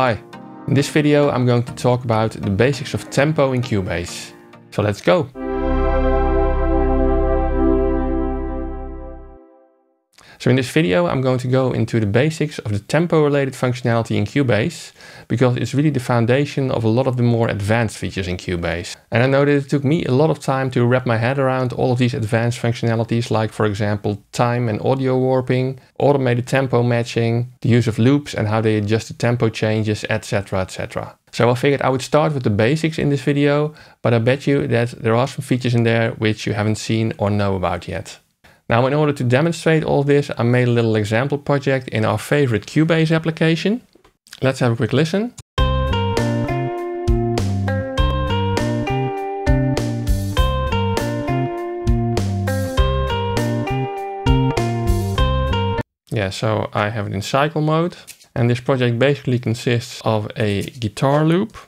Hi, in this video I'm going to talk about the basics of tempo in Cubase. So let's go! So in this video, I'm going to go into the basics of the tempo related functionality in Cubase, because it's really the foundation of a lot of the more advanced features in Cubase. And I know that it took me a lot of time to wrap my head around all of these advanced functionalities, like for example, time and audio warping, automated tempo matching, the use of loops and how they adjust the tempo changes, etc, etc. So I figured I would start with the basics in this video, but I bet you that there are some features in there which you haven't seen or know about yet. Now, in order to demonstrate all this, I made a little example project in our favorite Cubase application. Let's have a quick listen. Yeah, so I have it in cycle mode. And this project basically consists of a guitar loop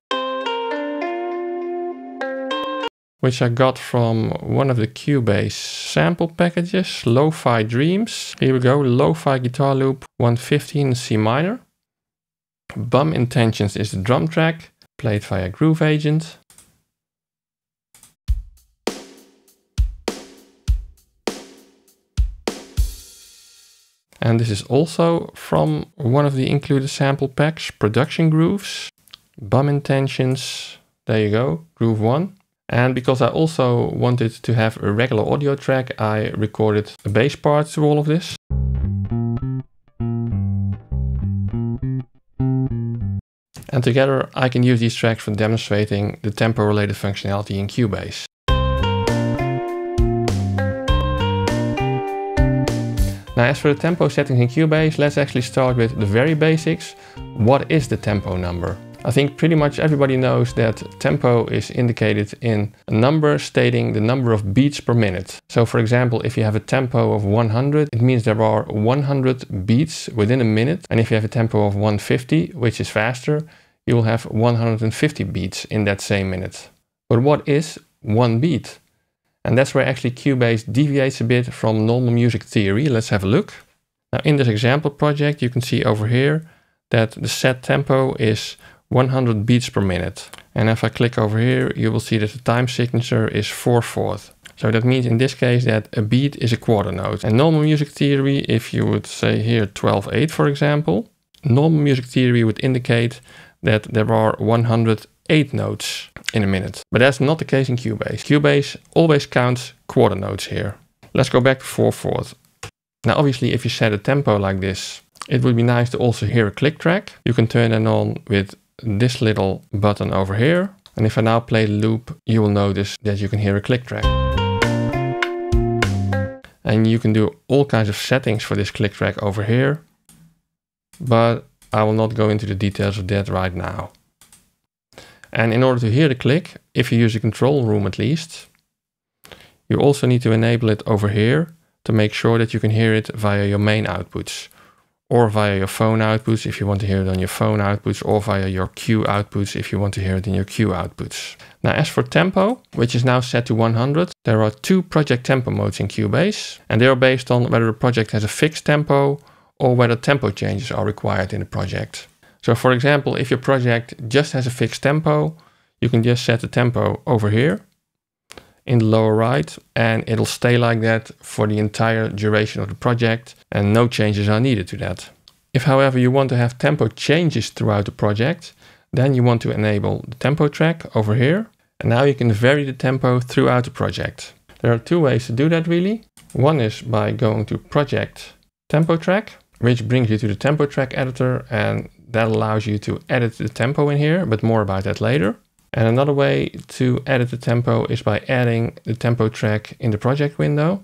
which I got from one of the Cubase sample packages, Lo-Fi Dreams. Here we go, Lo-Fi Guitar Loop 115 C minor. Bum Intentions is the drum track, played via Groove Agent. And this is also from one of the included sample packs, Production Grooves, Bum Intentions, there you go, Groove 1. And because I also wanted to have a regular audio track, I recorded bass parts to all of this. And together I can use these tracks for demonstrating the tempo related functionality in Cubase. Now as for the tempo settings in Cubase, let's actually start with the very basics. What is the tempo number? I think pretty much everybody knows that tempo is indicated in a number stating the number of beats per minute. So for example, if you have a tempo of 100, it means there are 100 beats within a minute. And if you have a tempo of 150, which is faster, you will have 150 beats in that same minute. But what is one beat? And that's where actually Cubase deviates a bit from normal music theory. Let's have a look. Now in this example project, you can see over here that the set tempo is 100 beats per minute. And if I click over here, you will see that the time signature is 4 fourth. So that means in this case that a beat is a quarter note. And normal music theory, if you would say here 12 8 for example, normal music theory would indicate that there are 108 notes in a minute. But that's not the case in Cubase. Cubase always counts quarter notes here. Let's go back to 4 fourth. Now obviously if you set a tempo like this, it would be nice to also hear a click track. You can turn that on with this little button over here. And if I now play the loop, you will notice that you can hear a click track. And you can do all kinds of settings for this click track over here. But I will not go into the details of that right now. And in order to hear the click, if you use a control room at least, you also need to enable it over here to make sure that you can hear it via your main outputs or via your phone outputs if you want to hear it on your phone outputs, or via your cue outputs if you want to hear it in your cue outputs. Now as for tempo, which is now set to 100, there are two project tempo modes in Cubase, and they are based on whether the project has a fixed tempo or whether tempo changes are required in the project. So for example, if your project just has a fixed tempo, you can just set the tempo over here in the lower right and it'll stay like that for the entire duration of the project and no changes are needed to that. If however you want to have tempo changes throughout the project, then you want to enable the tempo track over here and now you can vary the tempo throughout the project. There are two ways to do that really. One is by going to project tempo track, which brings you to the tempo track editor and that allows you to edit the tempo in here, but more about that later. And another way to edit the tempo is by adding the tempo track in the project window.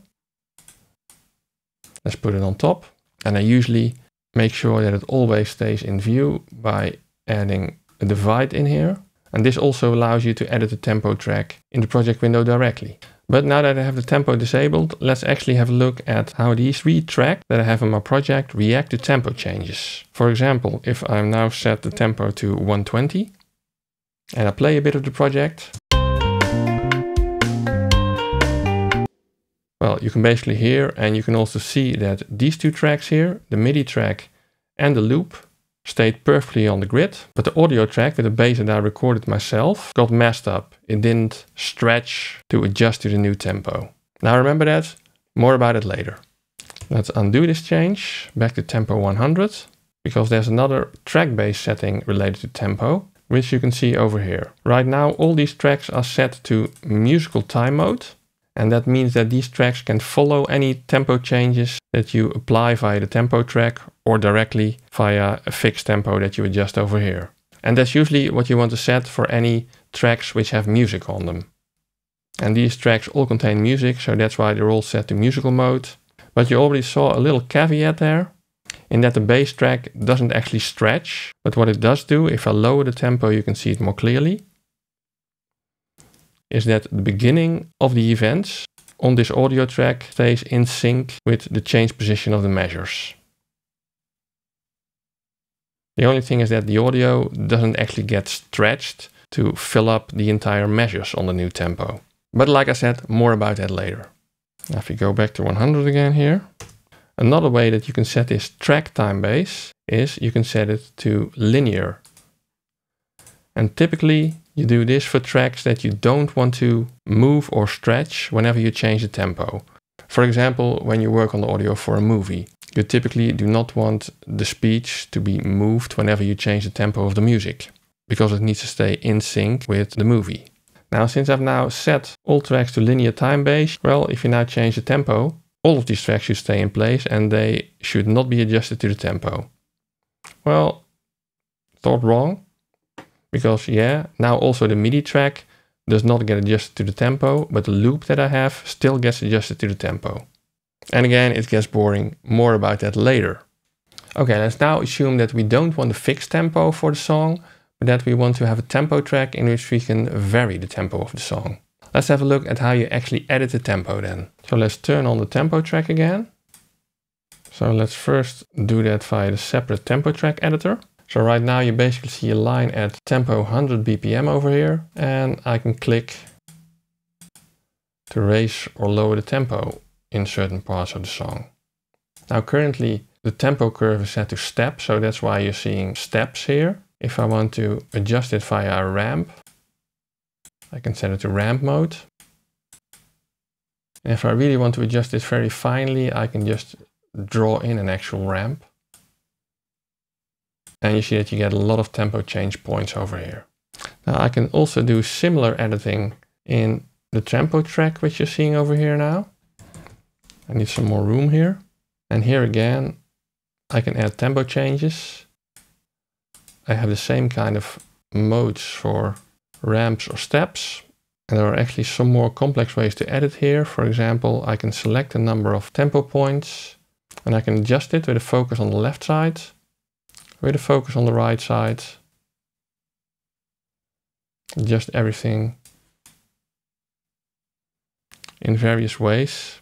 Let's put it on top. And I usually make sure that it always stays in view by adding a divide in here. And this also allows you to edit the tempo track in the project window directly. But now that I have the tempo disabled, let's actually have a look at how these three tracks that I have in my project react to tempo changes. For example, if I now set the tempo to 120, and I play a bit of the project. Well, you can basically hear and you can also see that these two tracks here, the MIDI track and the loop, stayed perfectly on the grid. But the audio track with the bass that I recorded myself got messed up. It didn't stretch to adjust to the new tempo. Now remember that, more about it later. Let's undo this change, back to tempo 100, because there's another track base setting related to tempo which you can see over here. Right now all these tracks are set to musical time mode and that means that these tracks can follow any tempo changes that you apply via the tempo track or directly via a fixed tempo that you adjust over here. And that's usually what you want to set for any tracks which have music on them. And these tracks all contain music, so that's why they're all set to musical mode. But you already saw a little caveat there, in that the bass track doesn't actually stretch. But what it does do, if I lower the tempo, you can see it more clearly, is that the beginning of the events on this audio track stays in sync with the change position of the measures. The only thing is that the audio doesn't actually get stretched to fill up the entire measures on the new tempo. But like I said, more about that later. Now if we go back to 100 again here, Another way that you can set this track time base is you can set it to linear. And typically you do this for tracks that you don't want to move or stretch whenever you change the tempo. For example, when you work on the audio for a movie, you typically do not want the speech to be moved whenever you change the tempo of the music, because it needs to stay in sync with the movie. Now, since I've now set all tracks to linear time base, well, if you now change the tempo, all of these tracks should stay in place and they should not be adjusted to the tempo. Well, thought wrong, because yeah, now also the MIDI track does not get adjusted to the tempo, but the loop that I have still gets adjusted to the tempo. And again, it gets boring, more about that later. Okay, let's now assume that we don't want a fixed tempo for the song, but that we want to have a tempo track in which we can vary the tempo of the song. Let's have a look at how you actually edit the tempo then. So let's turn on the tempo track again. So let's first do that via the separate tempo track editor. So right now you basically see a line at tempo 100 BPM over here and I can click to raise or lower the tempo in certain parts of the song. Now currently the tempo curve is set to step, so that's why you're seeing steps here. If I want to adjust it via a ramp, I can set it to ramp mode. And if I really want to adjust this very finely, I can just draw in an actual ramp. And you see that you get a lot of tempo change points over here. Now I can also do similar editing in the tempo track, which you're seeing over here now. I need some more room here. And here again, I can add tempo changes. I have the same kind of modes for ramps or steps. And there are actually some more complex ways to edit here. For example, I can select a number of tempo points and I can adjust it with a focus on the left side, with a focus on the right side. Adjust everything in various ways.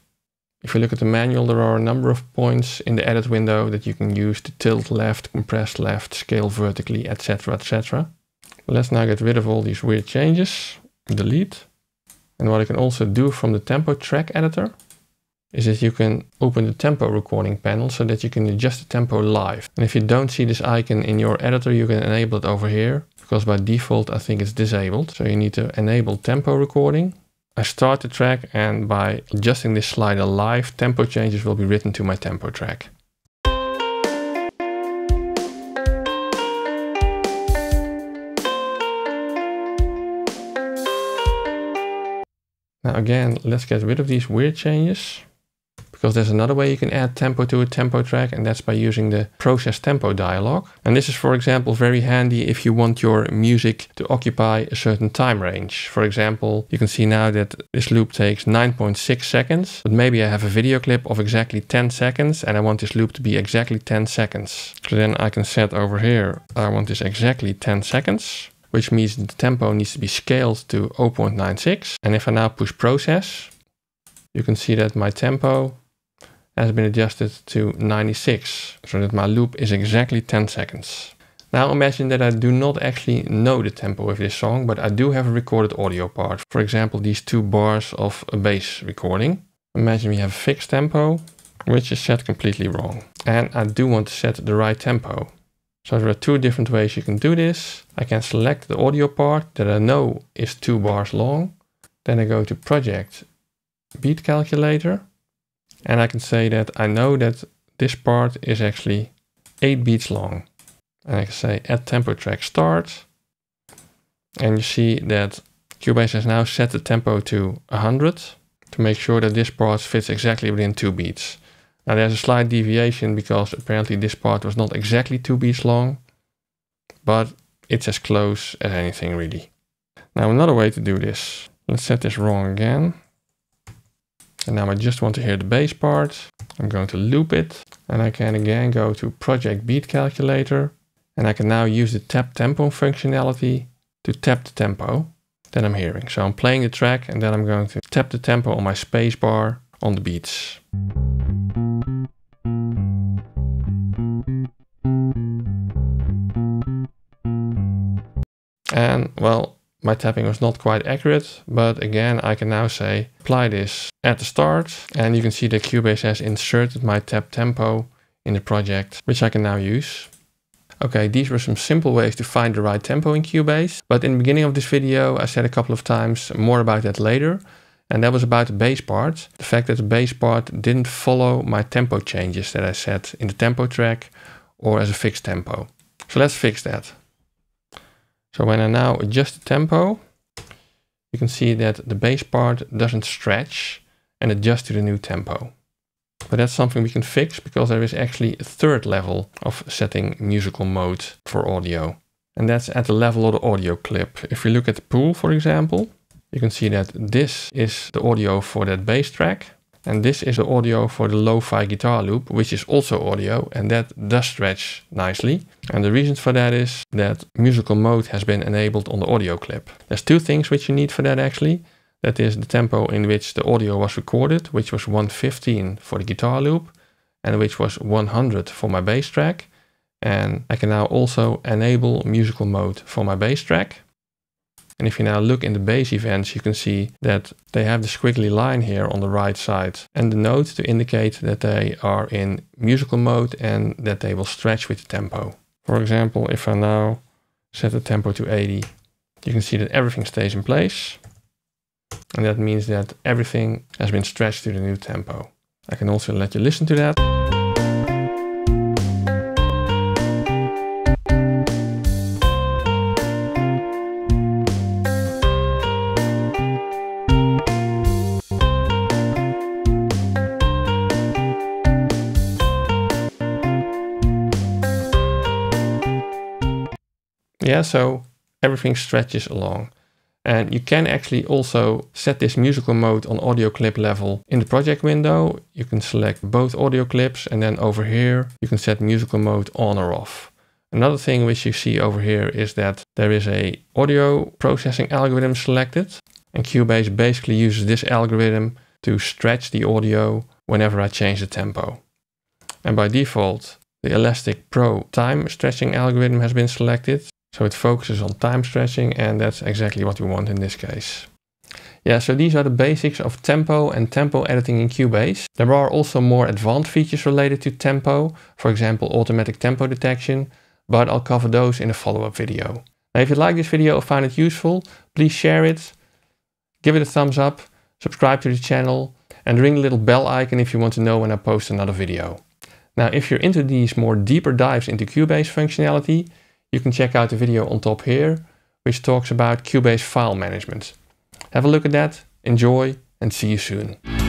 If you look at the manual, there are a number of points in the edit window that you can use to tilt left, compress left, scale vertically, etc, etc. Let's now get rid of all these weird changes, delete. And what I can also do from the tempo track editor is that you can open the tempo recording panel so that you can adjust the tempo live. And if you don't see this icon in your editor, you can enable it over here because by default, I think it's disabled. So you need to enable tempo recording. I start the track and by adjusting this slider live, tempo changes will be written to my tempo track. Now again, let's get rid of these weird changes because there's another way you can add tempo to a tempo track and that's by using the process tempo dialog. And this is for example very handy if you want your music to occupy a certain time range. For example, you can see now that this loop takes 9.6 seconds, but maybe I have a video clip of exactly 10 seconds and I want this loop to be exactly 10 seconds. So then I can set over here, I want this exactly 10 seconds which means the tempo needs to be scaled to 0.96. And if I now push process, you can see that my tempo has been adjusted to 96, so that my loop is exactly 10 seconds. Now imagine that I do not actually know the tempo of this song, but I do have a recorded audio part. For example, these two bars of a bass recording. Imagine we have a fixed tempo, which is set completely wrong. And I do want to set the right tempo. So there are two different ways you can do this. I can select the audio part that I know is two bars long. Then I go to project beat calculator. And I can say that I know that this part is actually eight beats long. And I can say add tempo track start. And you see that Cubase has now set the tempo to 100 to make sure that this part fits exactly within two beats. Now there's a slight deviation because apparently this part was not exactly 2 beats long, but it's as close as anything really. Now another way to do this, let's set this wrong again. And now I just want to hear the bass part. I'm going to loop it and I can again go to project beat calculator and I can now use the tap tempo functionality to tap the tempo that I'm hearing. So I'm playing the track and then I'm going to tap the tempo on my spacebar on the beats. And well, my tapping was not quite accurate, but again, I can now say apply this at the start. And you can see the Cubase has inserted my tap tempo in the project, which I can now use. Okay, these were some simple ways to find the right tempo in Cubase. But in the beginning of this video, I said a couple of times more about that later. And that was about the bass part. The fact that the bass part didn't follow my tempo changes that I set in the tempo track or as a fixed tempo. So let's fix that. So when I now adjust the tempo, you can see that the bass part doesn't stretch and adjust to the new tempo. But that's something we can fix because there is actually a third level of setting musical mode for audio. And that's at the level of the audio clip. If we look at the pool, for example, you can see that this is the audio for that bass track. And this is the audio for the lo-fi guitar loop, which is also audio and that does stretch nicely. And the reason for that is that musical mode has been enabled on the audio clip. There's two things which you need for that actually. That is the tempo in which the audio was recorded, which was 115 for the guitar loop and which was 100 for my bass track. And I can now also enable musical mode for my bass track. And if you now look in the base events, you can see that they have the squiggly line here on the right side and the note to indicate that they are in musical mode and that they will stretch with the tempo. For example, if I now set the tempo to 80, you can see that everything stays in place. And that means that everything has been stretched to the new tempo. I can also let you listen to that. Yeah, so everything stretches along. And you can actually also set this musical mode on audio clip level. In the project window, you can select both audio clips and then over here, you can set musical mode on or off. Another thing which you see over here is that there is a audio processing algorithm selected and Cubase basically uses this algorithm to stretch the audio whenever I change the tempo. And by default, the Elastic Pro time stretching algorithm has been selected so it focuses on time stretching and that's exactly what we want in this case. Yeah, so these are the basics of tempo and tempo editing in Cubase. There are also more advanced features related to tempo, for example automatic tempo detection, but I'll cover those in a follow-up video. Now if you like this video or find it useful, please share it, give it a thumbs up, subscribe to the channel, and ring the little bell icon if you want to know when I post another video. Now if you're into these more deeper dives into Cubase functionality, you can check out the video on top here, which talks about Cubase file management. Have a look at that, enjoy, and see you soon.